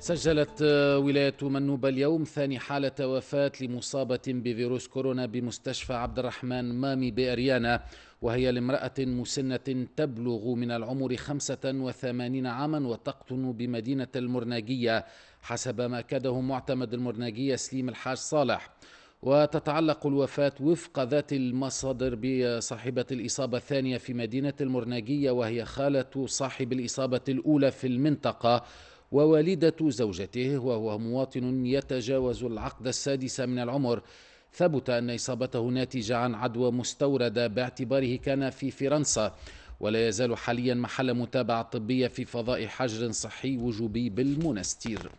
سجلت آه، ولاية منوبة اليوم ثاني حالة وفاة لمصابة بفيروس كورونا بمستشفى عبد الرحمن مامي بأريانا وهي لامرأة مسنة تبلغ من العمر 85 عاما وتقطن بمدينة المرناقية حسب ما أكده معتمد المرناقية سليم الحاج صالح وتتعلق الوفاة وفق ذات المصادر بصاحبة الإصابة الثانية في مدينة المرناقية وهي خالة صاحب الإصابة الأولى في المنطقة ووالدة زوجته وهو مواطن يتجاوز العقد السادس من العمر ثبت أن إصابته ناتجة عن عدوى مستوردة باعتباره كان في فرنسا ولا يزال حاليا محل متابعة طبية في فضاء حجر صحي وجوبي بالمنستير